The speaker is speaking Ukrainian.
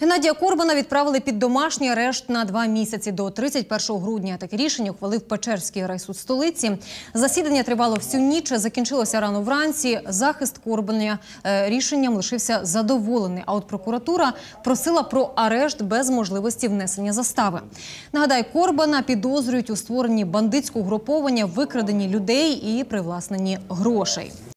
Геннадія Корбана відправили під домашній арешт на два місяці до 31 грудня. Таке рішення ухвалив Печерський райсуд столиці. Засідання тривало всю ніч, закінчилося рано вранці. Захист Корбана е, рішенням лишився задоволений. А от прокуратура просила про арешт без можливості внесення застави. Нагадаю, Корбана підозрюють у створенні бандитського груповання викраденні людей і привласненні грошей.